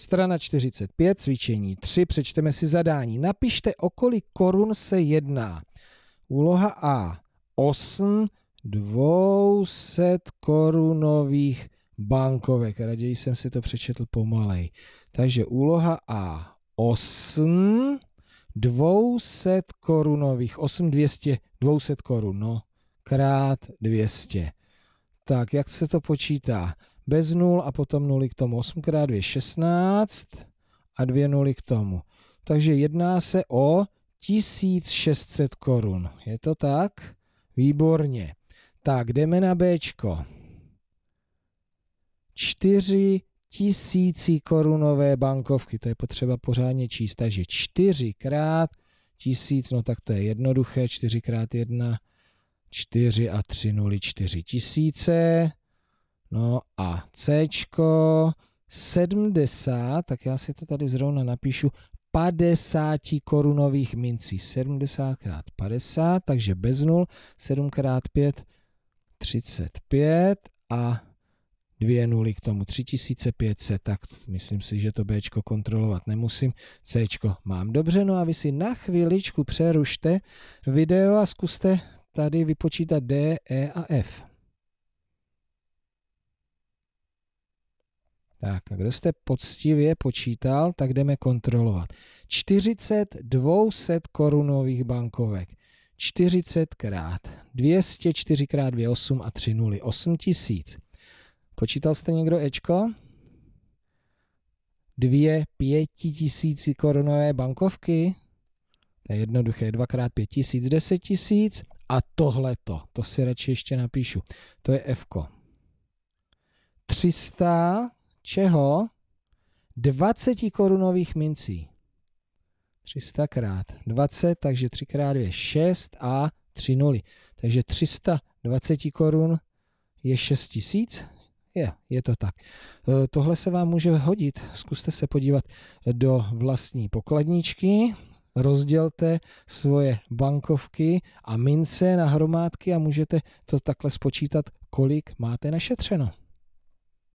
Strana 45, cvičení 3, přečteme si zadání. Napište, o kolik korun se jedná. Úloha A. 8 200 korunových bankovek. Raději jsem si to přečetl pomalej. Takže úloha A. 8 200 korunových. 8 200, 200 korun, no. Krát 200. Tak, jak se to počítá? bez nul a potom nuly k tomu. 8 x 2 je 16 a 2 nuly k tomu. Takže jedná se o 1600 korun. Je to tak? Výborně. Tak, jdeme na B. 4 tisíci korunové bankovky, to je potřeba pořádně číst, takže 4 krát tisíc, no tak to je jednoduché, 4 krát 1, 4 a 3 nuly, 4 tisíce, No a C 70, tak já si to tady zrovna napíšu, 50 korunových mincí. 70 x 50, takže bez 0, 7 x 5, 35 a dvě nuly k tomu 3500, tak myslím si, že to B kontrolovat nemusím, C mám dobře, no a vy si na chviličku přerušte video a zkuste tady vypočítat D, E a F. Tak a kdo jste poctivě počítal, tak jdeme kontrolovat. 40 200 korunových bankovek. 40 krát 204 krát 2, 8 a 3 nuly. 8 tisíc. Počítal jste někdo Ečko? Dvě pětitisíci korunové bankovky. To je jednoduché, dvakrát pět tisíc, deset tisíc a tohleto, to si radši ještě napíšu, to je Fko. 300 čeho? 20 korunových mincí. 300 krát 20, takže 3 krát 2 6 a 3 nuly. Takže 320 korun je 6 tisíc. Je, je to tak. E, tohle se vám může hodit. Zkuste se podívat do vlastní pokladničky, rozdělte svoje bankovky a mince na hromádky a můžete to takhle spočítat, kolik máte našetřeno.